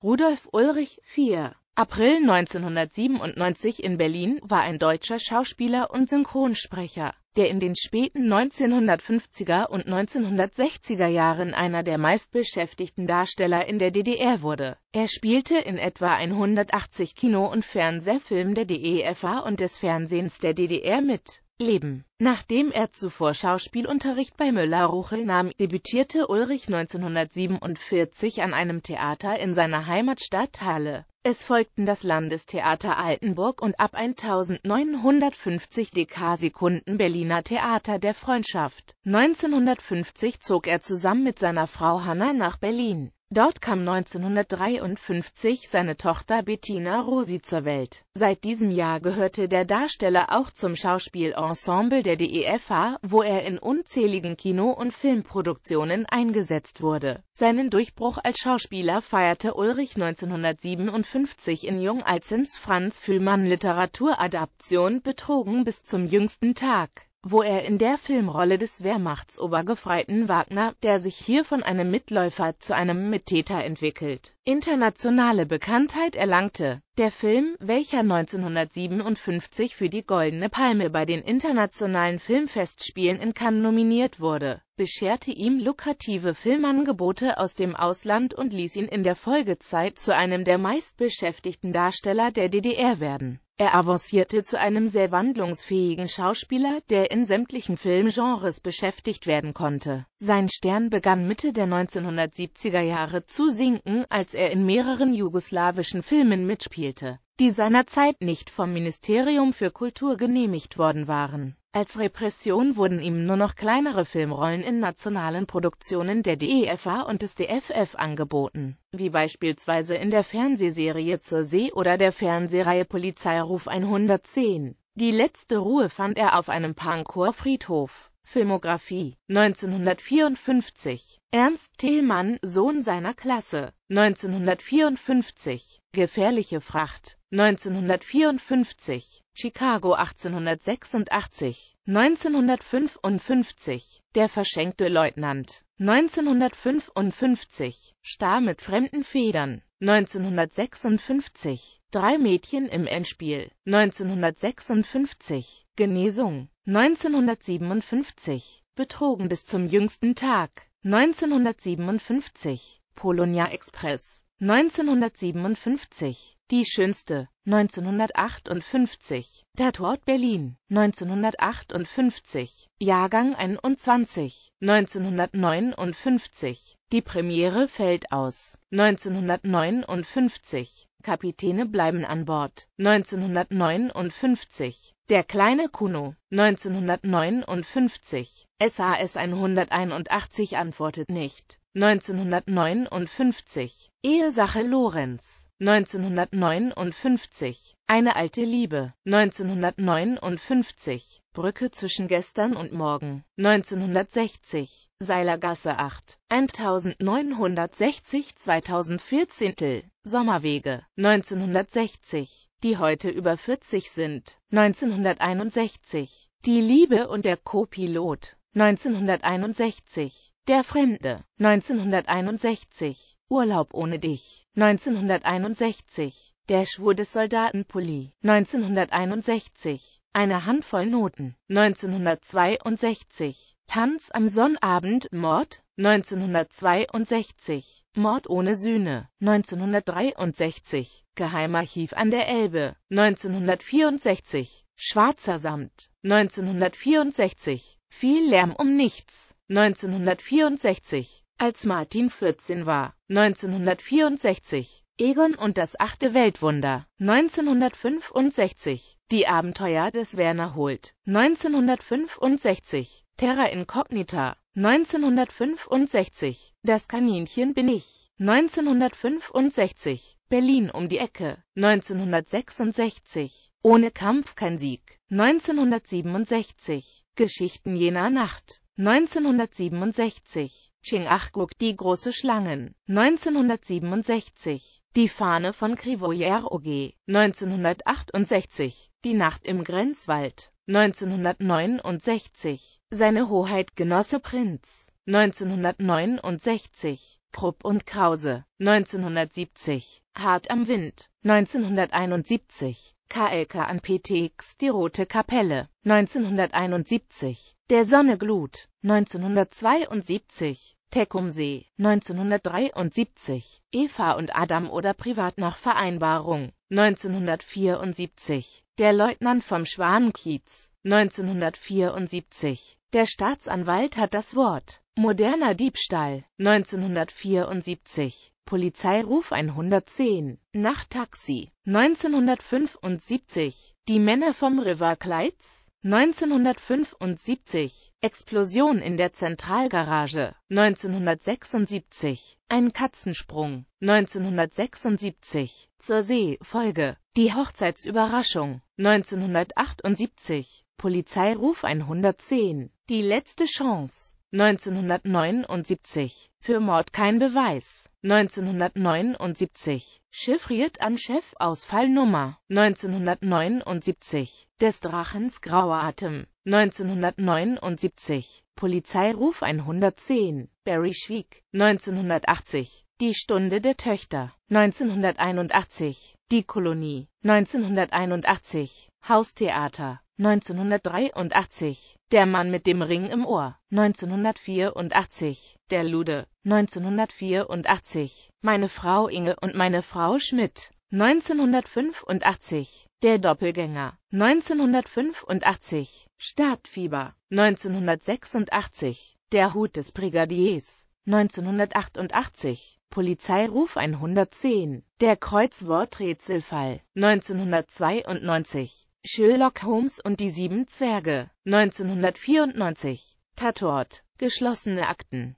Rudolf Ulrich IV. April 1997 in Berlin war ein deutscher Schauspieler und Synchronsprecher, der in den späten 1950er und 1960er Jahren einer der meistbeschäftigten Darsteller in der DDR wurde. Er spielte in etwa 180 Kino- und Fernsehfilmen der DEFA und des Fernsehens der DDR mit Leben. Nachdem er zuvor Schauspielunterricht bei Müller-Ruchel nahm, debütierte Ulrich 1947 an einem Theater in seiner Heimatstadt Halle. Es folgten das Landestheater Altenburg und ab 1950 DK-Sekunden Berliner Theater der Freundschaft. 1950 zog er zusammen mit seiner Frau Hanna nach Berlin. Dort kam 1953 seine Tochter Bettina Rosi zur Welt. Seit diesem Jahr gehörte der Darsteller auch zum Schauspielensemble der DEFA, wo er in unzähligen Kino- und Filmproduktionen eingesetzt wurde. Seinen Durchbruch als Schauspieler feierte Ulrich 1957 in Jung Alzins Franz Fühlmann Literaturadaption Betrogen bis zum jüngsten Tag wo er in der Filmrolle des Wehrmachtsobergefreiten Wagner, der sich hier von einem Mitläufer zu einem Mittäter entwickelt, internationale Bekanntheit erlangte. Der Film, welcher 1957 für die Goldene Palme bei den internationalen Filmfestspielen in Cannes nominiert wurde, bescherte ihm lukrative Filmangebote aus dem Ausland und ließ ihn in der Folgezeit zu einem der meistbeschäftigten Darsteller der DDR werden er avancierte zu einem sehr wandlungsfähigen Schauspieler, der in sämtlichen Filmgenres beschäftigt werden konnte. Sein Stern begann Mitte der 1970er Jahre zu sinken, als er in mehreren jugoslawischen Filmen mitspielte, die seinerzeit nicht vom Ministerium für Kultur genehmigt worden waren. Als Repression wurden ihm nur noch kleinere Filmrollen in nationalen Produktionen der DEFA und des DFF angeboten, wie beispielsweise in der Fernsehserie Zur See oder der Fernsehreihe Polizeiruf 110. Die letzte Ruhe fand er auf einem Pankower Friedhof. Filmografie 1954 Ernst Thälmann, Sohn seiner Klasse 1954 Gefährliche Fracht 1954 Chicago 1886 1955 Der verschenkte Leutnant 1955 Star mit fremden Federn 1956 Drei Mädchen im Endspiel 1956 Genesung 1957 Betrogen bis zum jüngsten Tag 1957 Polonia Express 1957 Die schönste 1958 Tatort Berlin 1958 Jahrgang 21 1959 Die Premiere fällt aus 1959 Kapitäne bleiben an Bord 1959 der kleine Kuno, 1959, SAS 181 antwortet nicht, 1959, Ehesache Lorenz 1959 Eine alte Liebe 1959 Brücke zwischen gestern und morgen 1960 Seilergasse 8 1960 2014 Sommerwege 1960 Die heute über 40 sind 1961 Die Liebe und der Co-Pilot 1961 der Fremde, 1961, Urlaub ohne dich, 1961, Der Schwur des Soldatenpulli, 1961, Eine Handvoll Noten, 1962, Tanz am Sonnabend, Mord, 1962, Mord ohne Sühne, 1963, Geheimarchiv an der Elbe, 1964, Schwarzer Samt, 1964, Viel Lärm um nichts, 1964, als Martin 14 war, 1964, Egon und das achte Weltwunder, 1965, die Abenteuer des Werner Holt, 1965, Terra Incognita, 1965, das Kaninchen bin ich, 1965, Berlin um die Ecke, 1966, ohne Kampf kein Sieg, 1967, Geschichten jener Nacht, 1967 Chingachgook Die große Schlangen 1967 Die Fahne von Krivoyeroge 1968 Die Nacht im Grenzwald 1969 Seine Hoheit Genosse Prinz 1969 Krupp und Krause 1970 Hart am Wind 1971 KLK an PTX Die Rote Kapelle 1971, Der Sonne Glut 1972, Tecumsee 1973, Eva und Adam oder privat nach Vereinbarung 1974, Der Leutnant vom Schwanenkiez 1974, Der Staatsanwalt hat das Wort, Moderner Diebstahl 1974, Polizeiruf 110, Nachttaxi, 1975, Die Männer vom River Clydes, 1975, Explosion in der Zentralgarage, 1976, Ein Katzensprung, 1976, Zur See, Folge, Die Hochzeitsüberraschung, 1978, Polizeiruf 110, Die letzte Chance, 1979, Für Mord kein Beweis, 1979, chiffriert an Chefausfallnummer 1979, des Drachens Grauer Atem 1979, Polizeiruf 110, Barry Schwieg 1980, Die Stunde der Töchter 1981, Die Kolonie 1981, Haustheater 1983, Der Mann mit dem Ring im Ohr, 1984, Der Lude, 1984, Meine Frau Inge und meine Frau Schmidt, 1985, Der Doppelgänger, 1985, Stadtfieber, 1986, Der Hut des Brigadiers, 1988, Polizeiruf 110, Der Kreuzworträtselfall, 1992, Sherlock Holmes und die sieben Zwerge, 1994. Tatort. Geschlossene Akten